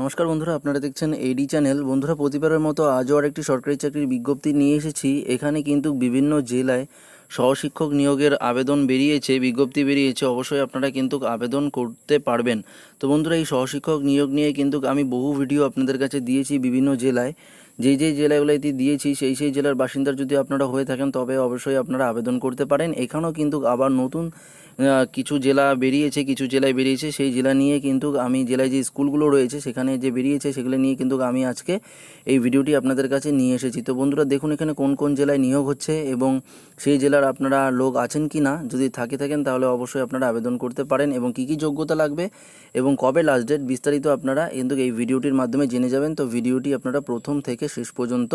নমস্কার বন্ধুরা আপনারা দেখছেন এডি চ্যানেল বন্ধুরা প্রতিবারের মতো আজও আর একটি সরকারি চাকরির বিজ্ঞপ্তি নিয়ে এসেছি এখানে কিন্তু বিভিন্ন জেলায় সহশিক্ষক নিয়োগের আবেদন বেরিয়েছে বিজ্ঞপ্তি বেরিয়েছে অবশ্যই আপনারা কিন্তু আবেদন করতে পারবেন তো বন্ধুরা এই সহশিক্ষক নিয়োগ নিয়ে কিন্তু আমি বহু ভিডিও আপনাদের কাছে দিয়েছি বিভিন্ন জেলায় যেই যেই জেলাগুলোতে দিয়েছি সেই সেই জেলার বাসিন্দার যদি আপনারা হয়ে থাকেন তবে অবশ্যই আপনারা আবেদন করতে পারেন এখানেও কিন্তু আবার নতুন কিছু জেলা বেরিয়েছে কিছু জেলায় বেরিয়েছে সেই জেলা নিয়ে কিন্তু আমি জেলায় যে স্কুলগুলো রয়েছে সেখানে যে বেরিয়েছে সেগুলো নিয়ে কিন্তু আমি আজকে এই ভিডিওটি আপনাদের কাছে নিয়ে এসেছি তো বন্ধুরা দেখুন এখানে কোন কোন জেলায় নিয়োগ হচ্ছে এবং সেই জেলার আপনারা লোক আছেন কি না যদি থাকে থাকেন তাহলে অবশ্যই আপনারা আবেদন করতে পারেন এবং কি কি যোগ্যতা লাগবে এবং কবে লাস্ট ডেট বিস্তারিত আপনারা কিন্তু এই ভিডিওটির মাধ্যমে জেনে যাবেন তো ভিডিওটি আপনারা প্রথম থেকে শেষ পর্যন্ত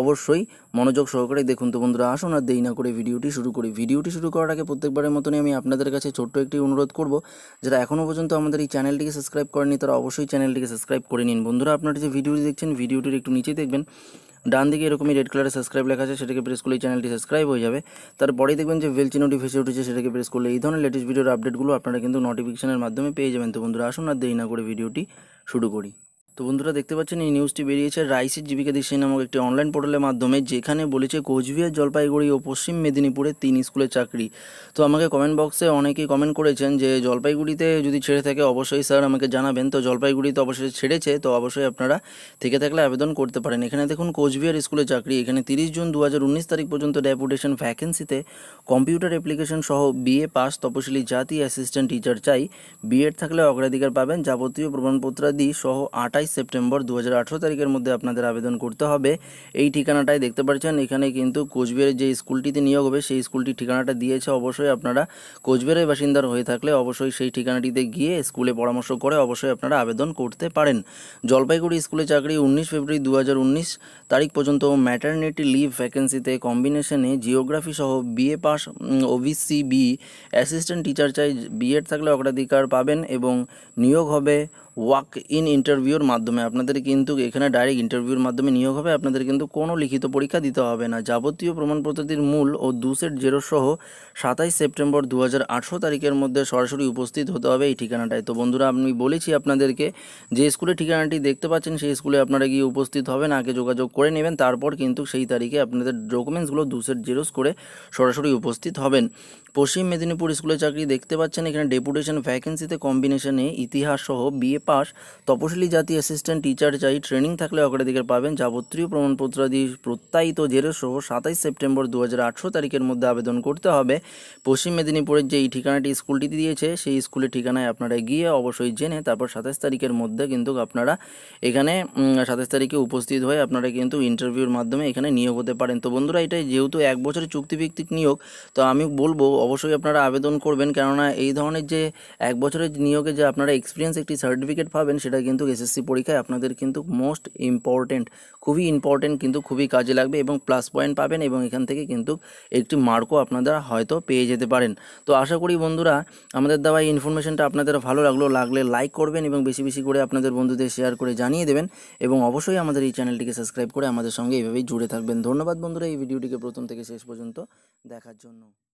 অবশ্যই মনোযোগ সহকারে দেখুন তো বন্ধুরা আসুন আর দেই না করে ভিডিওটি শুরু করি ভিডিওটি শুরু করার আগে প্রত্যেকবারের মতনই আমি আপনাদের আপনাদের কাছে ছোট্ট একটি অনুরোধ করব যারা এখনও পর্যন্ত আমাদের এই চ্যানেলটিকে সাবস্ক্রাইব করেনি তারা অবশ্যই চ্যানেলটিকে সাবস্ক্রাইব করে নিন বন্ধুরা আপনারা যে ভিডিওটি দেখছেন ভিডিওটির একটু নিচে দেখবেন ডান দিকে এরকমই রেড কালারে সাবস্ক্রাইব লেখা আছে সেটাকে প্রেস করলে চ্যানেলটি সাবস্ক্রাইব হয়ে যাবে তারপরেই দেখবেন যে বেল চিহ্নটি ভেসে উঠেছে সেটাকে প্রেস করলে এই ধরনের লেটেস্ট ভিডিওর আপডেটগুলো আপনারা কিন্তু নোটিফিকেশনের মাধ্যমে পেয়ে যাবেন তো বন্ধুরা আসুন আর দেরি না করে ভিডিওটি শুরু করি তো বন্ধুরা দেখতে পাচ্ছেন এই নিউজটি বেরিয়েছে রাইসের জীবিকা দিশে নামক একটি অনলাইন পোর্টালের মাধ্যমে যেখানে বলেছে কোচবিহার জলপাইগুড়ি ও পশ্চিম মেদিনীপুরে তিন স্কুলে চাকরি তো আমাকে কমেন্ট বক্সে অনেকেই কমেন্ট করেছেন যে জলপাইগুড়িতে যদি ছেড়ে থাকে অবশ্যই স্যার আমাকে জানাবেন তো জলপাইগুড়িতে অবশ্যই ছেড়েছে তো অবশ্যই আপনারা থেকে থাকলে আবেদন করতে পারেন এখানে দেখুন কোচবিহার স্কুলে চাকরি এখানে তিরিশ জুন দু তারিখ পর্যন্ত ডেপুটেশন ভ্যাকেন্সিতে কম্পিউটার অ্যাপ্লিকেশন সহ বিএ পাস তপশিলি জাতি অ্যাসিস্ট্যান্ট টিচার চাই বিএড থাকলে অগ্রাধিকার পাবেন যাবতীয় প্রমাণপত্রাদি সহ আটাই বাইশ সেপ্টেম্বর দু তারিখের মধ্যে আপনাদের আবেদন করতে হবে এই ঠিকানাটাই দেখতে পাচ্ছেন এখানে কিন্তু কোচবিহারের যে স্কুলটিতে নিয়োগ হবে সেই স্কুলটির ঠিকানাটা দিয়েছে অবশ্যই আপনারা কোচবিহারের বাসিন্দার হয়ে থাকলে অবশ্যই সেই ঠিকানাটিতে গিয়ে স্কুলে পরামর্শ করে অবশ্যই আপনারা আবেদন করতে পারেন জলপাইগুড়ি স্কুলে চাকরি উনিশ ফেব্রুয়ারি দু তারিখ পর্যন্ত ম্যাটারনিটি লিভ ভ্যাকেন্সিতে কম্বিনেশনে জিওগ্রাফি সহ BA pass OBC B assistant teacher চাই বিএড থাকলে অগ্রাধিকার পাবেন এবং নিয়োগ হবে ওয়াক ইন ইন্টারভিউর মাধ্যমে মাধ্যমে আপনাদের কিন্তু এখানে ডাইরেক্ট ইন্টারভিউর মাধ্যমে নিয়োগ হবে আপনাদের কিন্তু কোনো লিখিত পরীক্ষা দিতে হবে না যাবতীয় প্রমাণপত্রটির মূল ও দু সেট সহ সাতাইশ সেপ্টেম্বর দু তারিখের মধ্যে সরাসরি উপস্থিত হতে হবে এই ঠিকানাটায় তো বন্ধুরা আমি বলেছি আপনাদেরকে যে স্কুলে ঠিকানাটি দেখতে পাচ্ছেন সেই স্কুলে আপনারা গিয়ে উপস্থিত হবেন আগে যোগাযোগ করে নেবেন তারপর কিন্তু সেই তারিখে আপনাদের ডকুমেন্টসগুলো দু সেট জেরোস করে সরাসরি উপস্থিত হবেন পশ্চিম মেদিনীপুর স্কুলে চাকরি দেখতে পাচ্ছেন এখানে ডেপুটেশন ভ্যাকেন্সিতে কম্বিনেশনে ইতিহাস সহ বিএ পাস তপশিলি জাতীয় অ্যাসিস্ট্যান্ট টিচার চাই ট্রেনিং থাকলে অগ্রাধিকার পাবেন যাবতীয় প্রমাণপত্রাদি প্রত্যায়িত জেরস সহ সাতাইশ সেপ্টেম্বর দু তারিখের মধ্যে আবেদন করতে হবে পশ্চিম মেদিনীপুরের যে এই ঠিকানাটি স্কুলটি দিয়েছে সেই স্কুলের ঠিকানায় আপনারা গিয়ে অবশ্যই জেনে তারপর সাতাশ তারিখের মধ্যে কিন্তু আপনারা এখানে সাতাশ তারিখে উপস্থিত হয়ে আপনারা কিন্তু ইন্টারভিউর মাধ্যমে এখানে নিয়োগ হতে পারেন তো বন্ধুরা এটাই যেহেতু এক বছরের চুক্তিভিত্তিক নিয়োগ তো আমি বলবো অবশ্যই আপনারা আবেদন করবেন কেননা এই ধরনের যে এক বছরের নিয়োগে যে আপনারা এক্সপিরিয়েন্স একটি সার্টিফিকেট পাবেন সেটা কিন্তু এসএসসি পরীক্ষায় আপনাদের কিন্তু মোস্ট ইম্পর্টেন্ট খুবই ইম্পর্টেন্ট কিন্তু খুবই কাজে লাগবে এবং প্লাস পয়েন্ট পাবেন এবং এখান থেকে কিন্তু একটি মার্কও আপনারা হয়তো পেয়ে যেতে পারেন তো আশা করি বন্ধুরা আমাদের দেওয়া এই ইনফরমেশনটা আপনাদের ভালো লাগলো লাগলে লাইক করবেন এবং বেশি বেশি করে আপনাদের বন্ধুদের শেয়ার করে জানিয়ে দেবেন এবং অবশ্যই আমাদের এই চ্যানেলটিকে সাবস্ক্রাইব করে আমাদের সঙ্গে এইভাবেই জুড়ে থাকবেন ধন্যবাদ বন্ধুরা এই ভিডিওটিকে প্রথম থেকে শেষ পর্যন্ত দেখার জন্য